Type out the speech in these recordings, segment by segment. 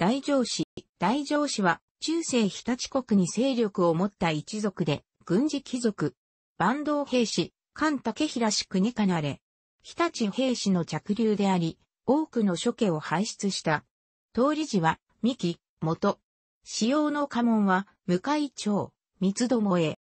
大城氏。大城氏は、中世日立国に勢力を持った一族で、軍事貴族。坂東兵士、菅竹平氏国かなれ。日立兵士の着流であり、多くの諸家を輩出した。通り寺は、三木、元。使用の家紋は、向井町、三つどもへ。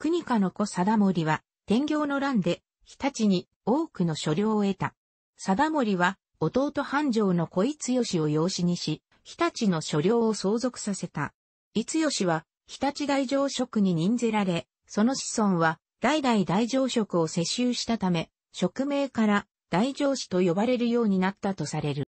国家の子貞森は、天行の乱で、日立に多くの所領を得た。貞森は、弟繁盛の子逸義を養子にし、日立の所領を相続させた。逸義は、日立大乗職に任ぜられ、その子孫は、代々大乗職を世襲したため、職名から大乗司と呼ばれるようになったとされる。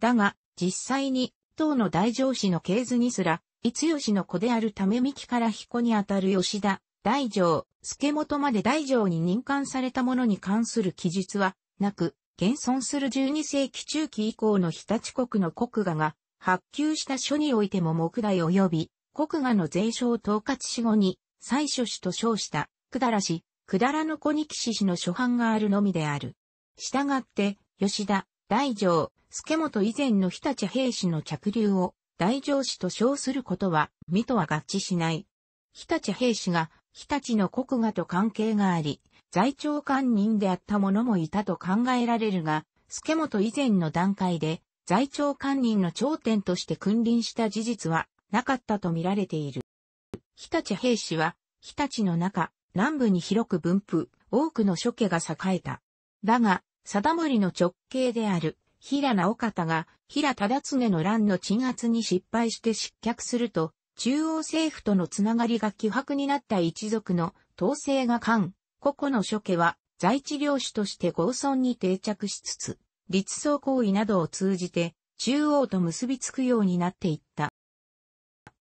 だが、実際に、当の大乗司の系図にすら、一義の子であるため三木から彦にあたる吉田、大乗、助元まで大乗に任官されたものに関する記述は、なく、現存する12世紀中期以降の日立国の国画が発給した書においても木代及び国画の税を統括し後に最初史と称したくだらし、くだらのに騎士氏の初版があるのみである。したがって、吉田、大城、助本以前の日立兵士の着流を大城氏と称することは、身とは合致しない。日立兵士が日立の国画と関係があり、在庁官人であった者もいたと考えられるが、助本以前の段階で、在庁官人の頂点として君臨した事実はなかったと見られている。日立兵士は、日立の中、南部に広く分布、多くの諸家が栄えた。だが、貞森の直系である、平直方が、平忠常の乱の鎮圧に失敗して失脚すると、中央政府とのつながりが希薄になった一族の統制が官、個々の諸家は在地領主として合村に定着しつつ、立層行為などを通じて中央と結びつくようになっていった。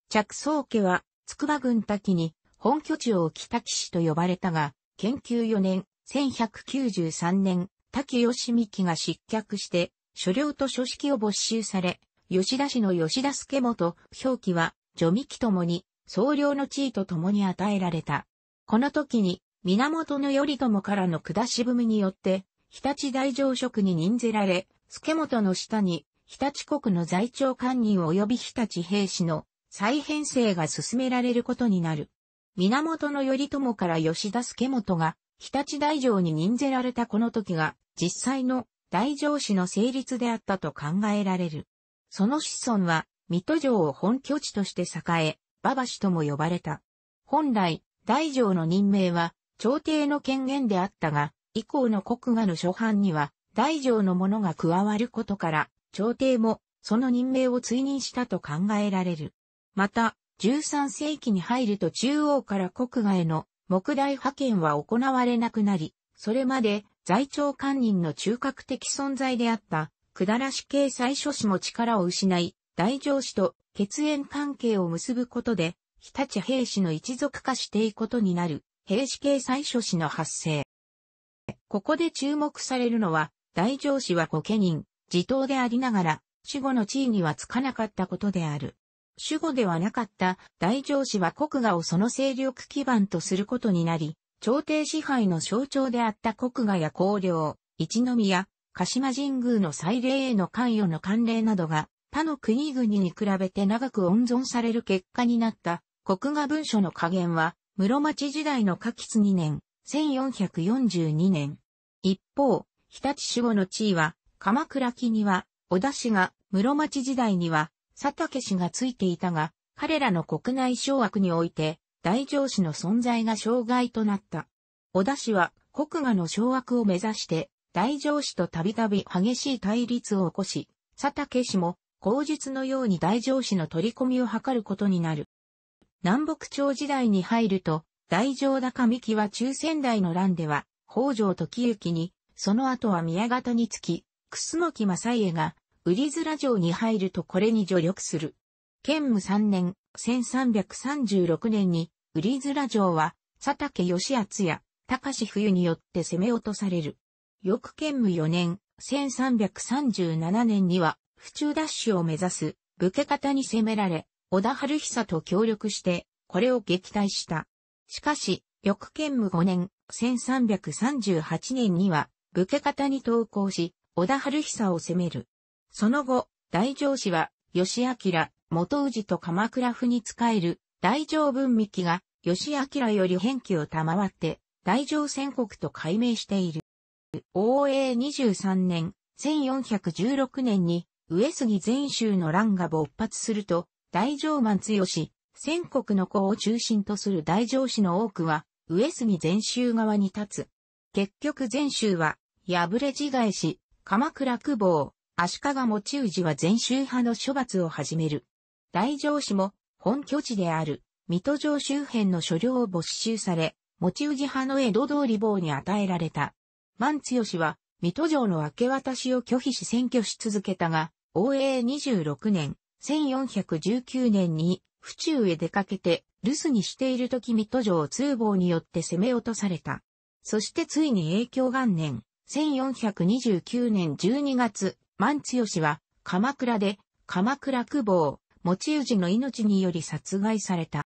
着想家は筑波郡滝に本拠地を置き滝氏と呼ばれたが、研究4年、1193年、滝義幹が失脚して、所領と書式を没収され、吉田氏の吉田助元、表記は、序幹ともに、総領の地位とともに与えられた。この時に、源頼朝からの下しみによって、日立大城職に任ぜられ、助本の下に、日立国の在庁官人及び日立兵士の再編成が進められることになる。源頼朝から吉田助本が、日立大城に任ぜられたこの時が、実際の大城市の成立であったと考えられる。その子孫は、水戸城を本拠地として栄え、馬場氏とも呼ばれた。本来、大城の任命は、朝廷の権限であったが、以降の国画の初版には、大乗の者が加わることから、朝廷もその任命を追認したと考えられる。また、13世紀に入ると中央から国外への木大派遣は行われなくなり、それまで在庁官人の中核的存在であった、くだらし系最初氏も力を失い、大上司と血縁関係を結ぶことで、日立兵士の一族化していくことになる。平氏系最初子の発生。ここで注目されるのは、大上氏は御家人、自頭でありながら、守護の地位にはつかなかったことである。守護ではなかった大上氏は国画をその勢力基盤とすることになり、朝廷支配の象徴であった国画や公領、一宮、鹿島神宮の祭礼への関与の慣例などが、他の国々に比べて長く温存される結果になった国画文書の加減は、室町時代の下吉2年、1442年。一方、日立守護の地位は、鎌倉期には、小田氏が、室町時代には、佐竹氏がついていたが、彼らの国内掌握において、大上氏の存在が障害となった。小田氏は、国賀の掌握を目指して、大上氏とたびたび激しい対立を起こし、佐竹氏も、口述のように大上氏の取り込みを図ることになる。南北朝時代に入ると、大乗高幹は中仙台の乱では、北条時行に、その後は宮方につき、楠木正家が、瓜面城に入るとこれに助力する。建武3年、1336年に、瓜面城は、佐竹義厚や、高志冬によって攻め落とされる。翌建武4年、1337年には、府中奪取を目指す、武家方に攻められ、小田春久と協力して、これを撃退した。しかし、翌剣武5年、1338年には、武家方に投降し、小田春久を攻める。その後、大城氏は、吉明、元氏と鎌倉府に仕える、大城文幹が、吉明より返記を賜って、大乗戦国と改名している。応永23年、1416年に、上杉全州の乱が勃発すると、大乗満強し、戦国の子を中心とする大乗市の多くは、上杉全州側に立つ。結局全州は、破れ自害し、鎌倉久保、足利持氏は全州派の処罰を始める。大城市も本拠地である水戸城周辺の所領を没収され、持氏派の江戸通り坊に与えられた。万強氏は水戸城の明け渡しを拒否し選挙し続けたが、応永26年、1419年に府中へ出かけて留守にしている時水戸城通謀によって攻め落とされた。そしてついに影響元年、1429年12月、万津吉は鎌倉で鎌倉久保、持ち氏の命により殺害された。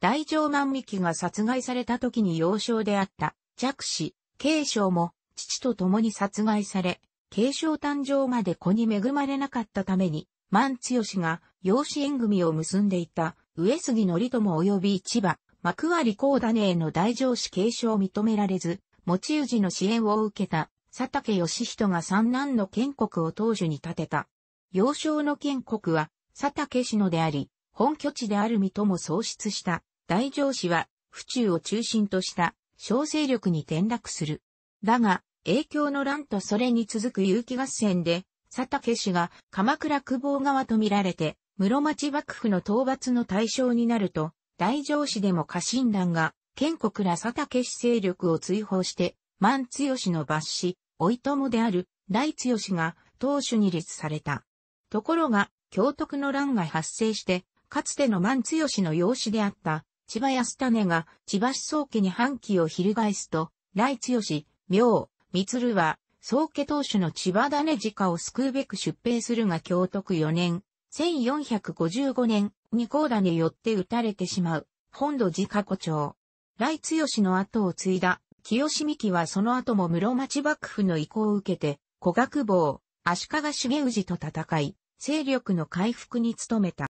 大乗万幹が殺害された時に幼少であった弱子、慶章も父と共に殺害され、慶章誕生まで子に恵まれなかったために万強が養子縁組を結んでいた上杉則友及び千葉、幕張高種への大上司継承を認められず、持ち氏の支援を受けた佐竹義人が三男の建国を当主に建てた。幼少の建国は佐竹氏のであり、本拠地である水戸も創出した大上司は府中を中心とした小勢力に転落する。だが、影響の乱とそれに続く有機合戦で、佐竹氏が鎌倉久保川と見られて、室町幕府の討伐の対象になると、大城市でも家臣団が、建国ら佐竹氏勢力を追放して、万強氏の抜師、おいともである、大強氏が、当主に立された。ところが、京徳の乱が発生して、かつての万強氏の養子であった、千葉安種が千葉思想家に反旗を翻すと、大強氏、明、三は宗家当主の千葉種自家を救うべく出兵するが京徳4年、1455年、二甲田によって撃たれてしまう、本土自家古町。来剛の後を継いだ、清美紀はその後も室町幕府の意向を受けて、古学坊、足利重氏と戦い、勢力の回復に努めた。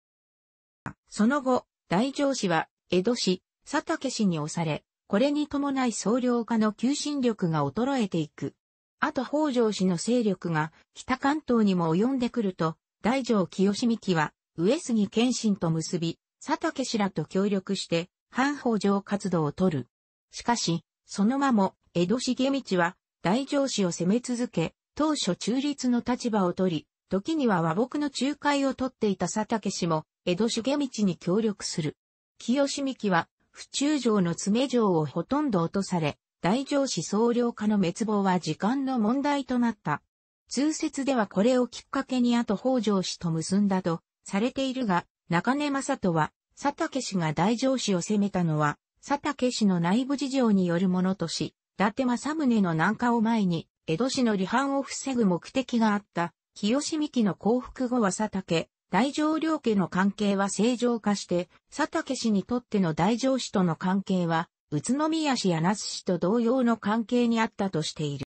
その後、大城氏は、江戸市、佐竹氏に押され、これに伴い総領家の求心力が衰えていく。あと北条氏の勢力が北関東にも及んでくると、大城清幹は上杉謙信と結び、佐竹氏らと協力して、反北条活動を取る。しかし、その間も、江戸重道は、大城氏を攻め続け、当初中立の立場を取り、時には和睦の仲介を取っていた佐竹氏も、江戸重道に協力する。清幹は、府中城の爪城をほとんど落とされ、大乗市総領下の滅亡は時間の問題となった。通説ではこれをきっかけに後北条氏と結んだとされているが、中根正人は、佐竹氏が大乗氏を攻めたのは、佐竹氏の内部事情によるものとし、伊達政宗の南下を前に、江戸市の離反を防ぐ目的があった。清美期の降伏後は佐竹、大乗領家の関係は正常化して、佐竹氏にとっての大乗氏との関係は宇都宮市や那須市と同様の関係にあったとしている。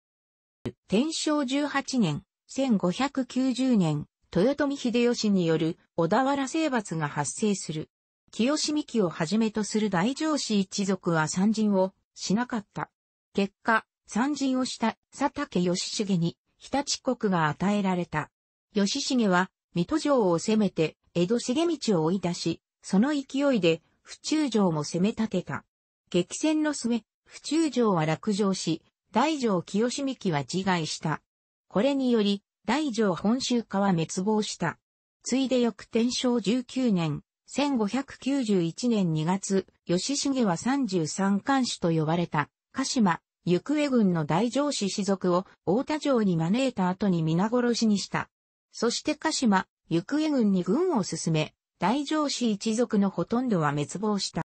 天正18年、1590年、豊臣秀吉による小田原征伐が発生する。清三期をはじめとする大城市一族は参陣をしなかった。結果、参陣をした佐竹義重に日立国が与えられた。義重は水戸城を攻めて江戸重道を追い出し、その勢いで府中城も攻め立てた。激戦の末、府中城は落城し、大城清美期は自害した。これにより、大城本州化は滅亡した。ついで翌天正19年、1591年2月、吉重は33官主と呼ばれた、鹿島、行方軍の大城氏士族を大田城に招いた後に皆殺しにした。そして鹿島、行方軍に軍を進め、大城氏一族のほとんどは滅亡した。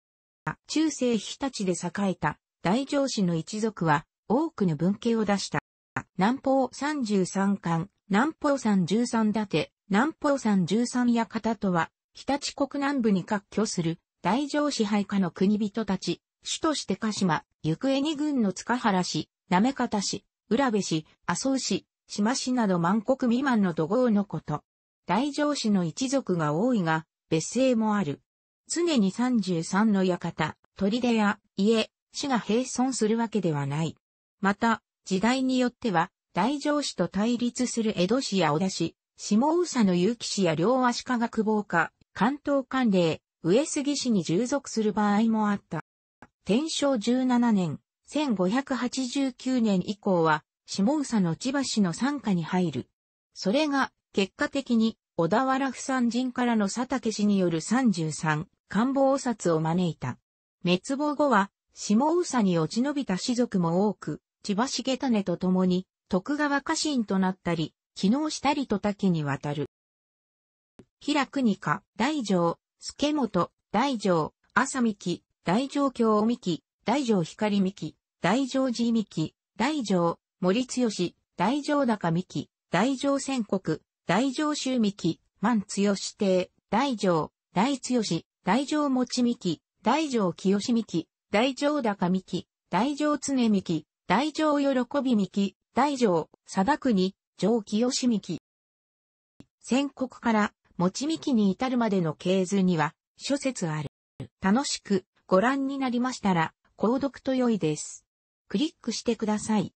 中世日立で栄えた大城市の一族は多くの文系を出した。南方三十三巻、南方三十三建て、南方三十三館とは、日立国南部に割拠する大城支配下の国人たち、主として鹿島、行方二郡の塚原市、め方市、浦部市、麻生市、島市など万国未満の土豪のこと。大城市の一族が多いが、別姓もある。常に33の館、砦や家、市が並存するわけではない。また、時代によっては、大城市と対立する江戸市や小田市、下宇佐の結城市や両足科学防家、関東管令、上杉市に従属する場合もあった。天正17年、1589年以降は、下宇佐の千葉市の参加に入る。それが、結果的に、小田原府山人からの佐竹氏による33、官房札を招いた。滅亡後は、下宇佐に落ち延びた士族も多く、千葉重種と共に、徳川家臣となったり、機能したりと多岐にわたる。平国家、大城、助本、大城、浅美木、大城京美木、大城光美木、大城寺美木、大城、森強、大城高美木、大城宣国、大城周美木、万強指定、大城、大強、大乗持ちみき、大乗清しみき、大乗高みき、大乗常みき、大乗喜びみき、大乗、漠国、上清しみき。宣告から、持ちみきに至るまでの経図には、諸説ある。楽しくご覧になりましたら、購読と良いです。クリックしてください。